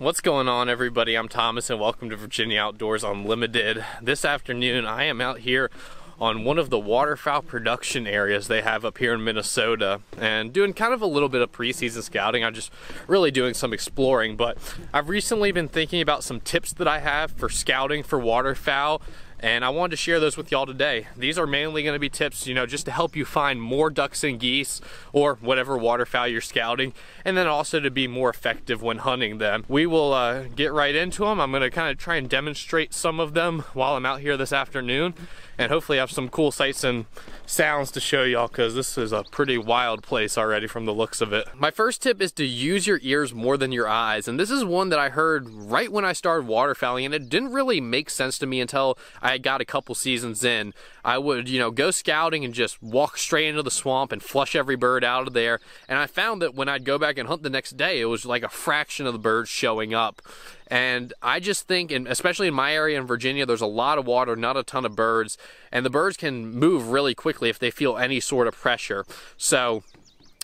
What's going on everybody? I'm Thomas and welcome to Virginia Outdoors Unlimited. This afternoon I am out here on one of the waterfowl production areas they have up here in Minnesota and doing kind of a little bit of preseason scouting. I'm just really doing some exploring, but I've recently been thinking about some tips that I have for scouting for waterfowl and I wanted to share those with y'all today. These are mainly gonna be tips, you know, just to help you find more ducks and geese or whatever waterfowl you're scouting, and then also to be more effective when hunting them. We will uh, get right into them. I'm gonna kind of try and demonstrate some of them while I'm out here this afternoon, and hopefully have some cool sights and sounds to show y'all because this is a pretty wild place already from the looks of it. My first tip is to use your ears more than your eyes, and this is one that I heard right when I started waterfowling, and it didn't really make sense to me until I I got a couple seasons in, I would, you know, go scouting and just walk straight into the swamp and flush every bird out of there. And I found that when I'd go back and hunt the next day, it was like a fraction of the birds showing up. And I just think, and especially in my area in Virginia, there's a lot of water, not a ton of birds, and the birds can move really quickly if they feel any sort of pressure. So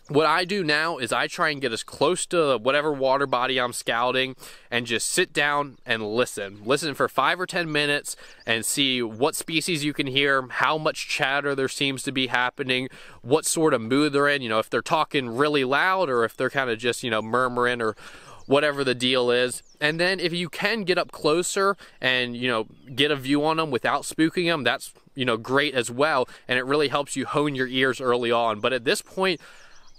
what I do now is I try and get as close to whatever water body I'm scouting and just sit down and listen. Listen for five or 10 minutes and see what species you can hear, how much chatter there seems to be happening, what sort of mood they're in, you know, if they're talking really loud or if they're kind of just, you know, murmuring or whatever the deal is. And then if you can get up closer and, you know, get a view on them without spooking them, that's, you know, great as well. And it really helps you hone your ears early on. But at this point,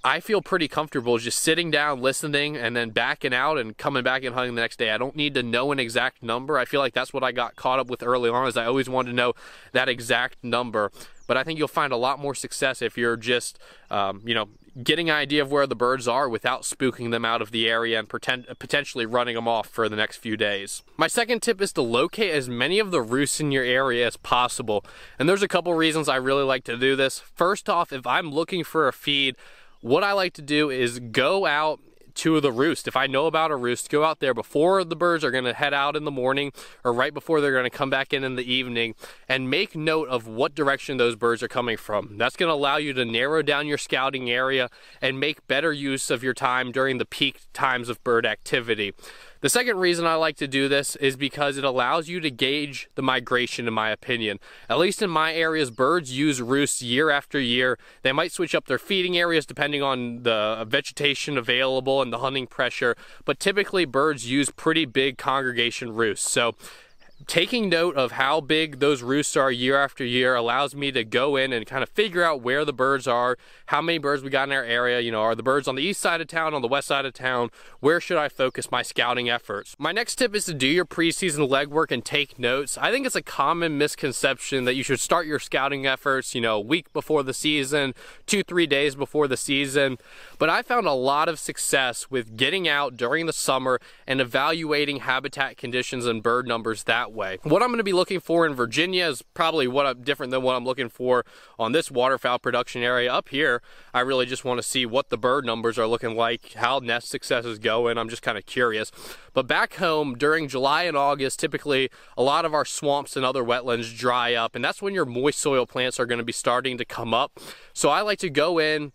I feel pretty comfortable just sitting down, listening, and then backing out and coming back and hunting the next day. I don't need to know an exact number. I feel like that's what I got caught up with early on is I always wanted to know that exact number. But I think you'll find a lot more success if you're just, um, you know, getting an idea of where the birds are without spooking them out of the area and pretend, potentially running them off for the next few days. My second tip is to locate as many of the roosts in your area as possible. And there's a couple reasons I really like to do this. First off, if I'm looking for a feed, what I like to do is go out to the roost. If I know about a roost, go out there before the birds are going to head out in the morning or right before they're going to come back in in the evening and make note of what direction those birds are coming from. That's going to allow you to narrow down your scouting area and make better use of your time during the peak times of bird activity. The second reason I like to do this is because it allows you to gauge the migration, in my opinion. At least in my areas, birds use roosts year after year. They might switch up their feeding areas depending on the vegetation available and the hunting pressure, but typically birds use pretty big congregation roosts. So taking note of how big those roosts are year after year allows me to go in and kind of figure out where the birds are, how many birds we got in our area, you know, are the birds on the east side of town, on the west side of town, where should I focus my scouting efforts? My next tip is to do your preseason legwork and take notes. I think it's a common misconception that you should start your scouting efforts, you know, a week before the season, two, three days before the season, but I found a lot of success with getting out during the summer and evaluating habitat conditions and bird numbers that that way. What I'm going to be looking for in Virginia is probably what I'm different than what I'm looking for on this waterfowl production area. Up here, I really just want to see what the bird numbers are looking like, how nest successes go, and I'm just kind of curious. But back home during July and August, typically a lot of our swamps and other wetlands dry up, and that's when your moist soil plants are going to be starting to come up. So I like to go in,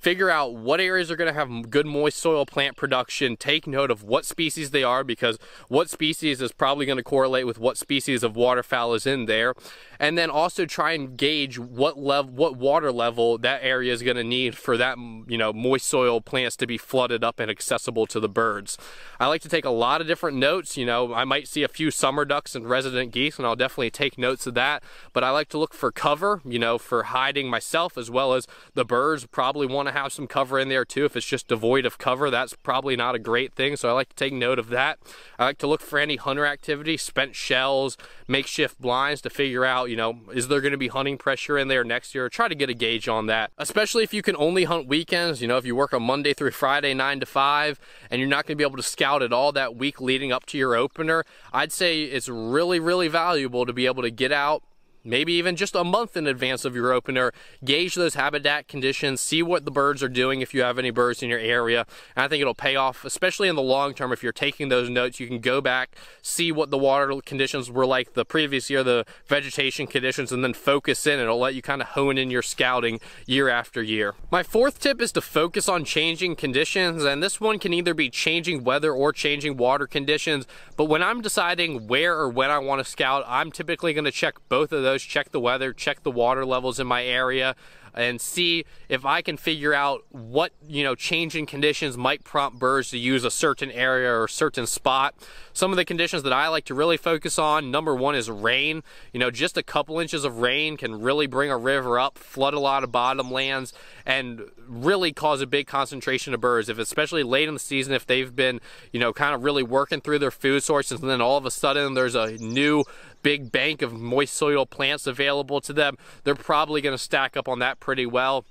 figure out what areas are going to have good moist soil plant production, take note of what species they are because what species is probably going to correlate with what species of waterfowl is in there, and then also try and gauge what level, what water level that area is going to need for that, you know, moist soil plants to be flooded up and accessible to the birds. I like to take a lot of different notes, you know, I might see a few summer ducks and resident geese and I'll definitely take notes of that, but I like to look for cover, you know, for hiding myself as well as the birds probably want to to have some cover in there too. If it's just devoid of cover, that's probably not a great thing. So I like to take note of that. I like to look for any hunter activity, spent shells, makeshift blinds to figure out, you know, is there going to be hunting pressure in there next year? Try to get a gauge on that, especially if you can only hunt weekends. You know, if you work a Monday through Friday, nine to five, and you're not going to be able to scout at all that week leading up to your opener, I'd say it's really, really valuable to be able to get out maybe even just a month in advance of your opener. Gauge those habitat conditions, see what the birds are doing if you have any birds in your area. And I think it'll pay off, especially in the long term. If you're taking those notes, you can go back, see what the water conditions were like the previous year, the vegetation conditions, and then focus in. It'll let you kind of hone in your scouting year after year. My fourth tip is to focus on changing conditions, and this one can either be changing weather or changing water conditions. But when I'm deciding where or when I want to scout, I'm typically going to check both of those those, check the weather, check the water levels in my area, and see if I can figure out what, you know, changing conditions might prompt birds to use a certain area or certain spot. Some of the conditions that I like to really focus on, number one is rain. You know, just a couple inches of rain can really bring a river up, flood a lot of bottomlands, and really cause a big concentration of birds, if especially late in the season, if they've been, you know, kind of really working through their food sources, and then all of a sudden there's a new big bank of moist soil plants available to them, they're probably going to stack up on that pretty well.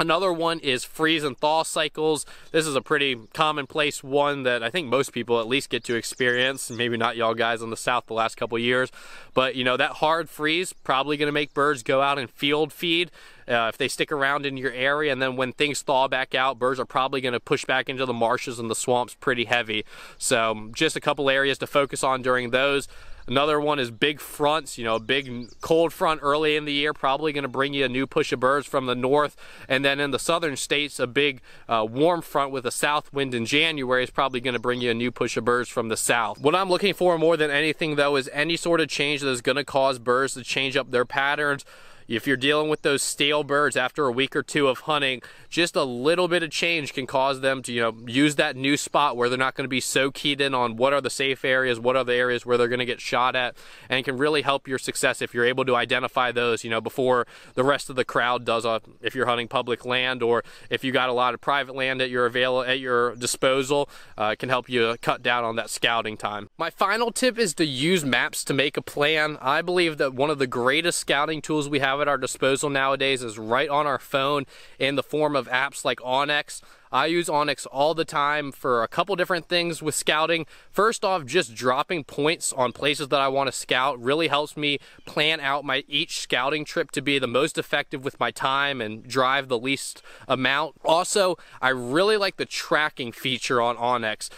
Another one is freeze and thaw cycles. This is a pretty commonplace one that I think most people at least get to experience. Maybe not y'all guys in the south the last couple years, but you know that hard freeze probably going to make birds go out and field feed. Uh, if they stick around in your area. And then when things thaw back out, birds are probably going to push back into the marshes and the swamps pretty heavy. So just a couple areas to focus on during those. Another one is big fronts, you know, big cold front early in the year, probably going to bring you a new push of birds from the north. And then in the southern states, a big uh, warm front with a south wind in January is probably going to bring you a new push of birds from the south. What I'm looking for more than anything, though, is any sort of change that is going to cause birds to change up their patterns if you're dealing with those stale birds after a week or two of hunting, just a little bit of change can cause them to, you know, use that new spot where they're not going to be so keyed in on what are the safe areas, what are the areas where they're going to get shot at, and can really help your success if you're able to identify those, you know, before the rest of the crowd does uh, if you're hunting public land or if you got a lot of private land at your avail at your disposal, uh, can help you uh, cut down on that scouting time. My final tip is to use maps to make a plan. I believe that one of the greatest scouting tools we have have at our disposal nowadays is right on our phone in the form of apps like Onyx. I use Onyx all the time for a couple different things with scouting. First off, just dropping points on places that I want to scout really helps me plan out my each scouting trip to be the most effective with my time and drive the least amount. Also, I really like the tracking feature on Onyx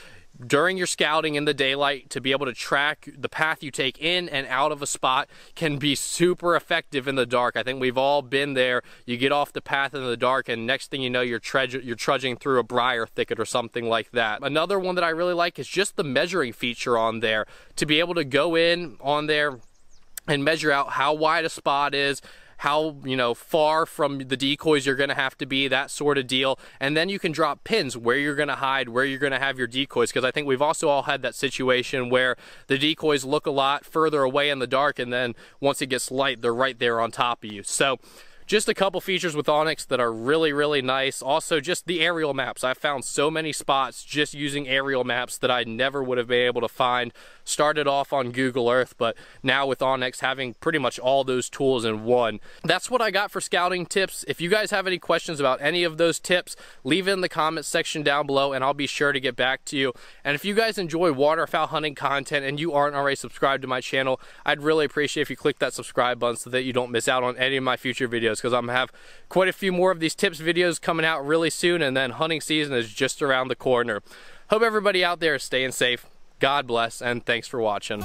during your scouting in the daylight to be able to track the path you take in and out of a spot can be super effective in the dark. I think we've all been there. You get off the path in the dark and next thing you know you're you're trudging through a briar thicket or something like that. Another one that I really like is just the measuring feature on there to be able to go in on there and measure out how wide a spot is, how you know far from the decoys you're going to have to be, that sort of deal. And then you can drop pins where you're going to hide, where you're going to have your decoys, because I think we've also all had that situation where the decoys look a lot further away in the dark, and then once it gets light, they're right there on top of you. So just a couple features with Onyx that are really, really nice. Also, just the aerial maps. I found so many spots just using aerial maps that I never would have been able to find. Started off on Google Earth, but now with Onyx having pretty much all those tools in one. That's what I got for scouting tips. If you guys have any questions about any of those tips, leave it in the comments section down below and I'll be sure to get back to you. And if you guys enjoy waterfowl hunting content and you aren't already subscribed to my channel, I'd really appreciate if you click that subscribe button so that you don't miss out on any of my future videos because I'm have quite a few more of these tips videos coming out really soon and then hunting season is just around the corner. Hope everybody out there is staying safe. God bless and thanks for watching.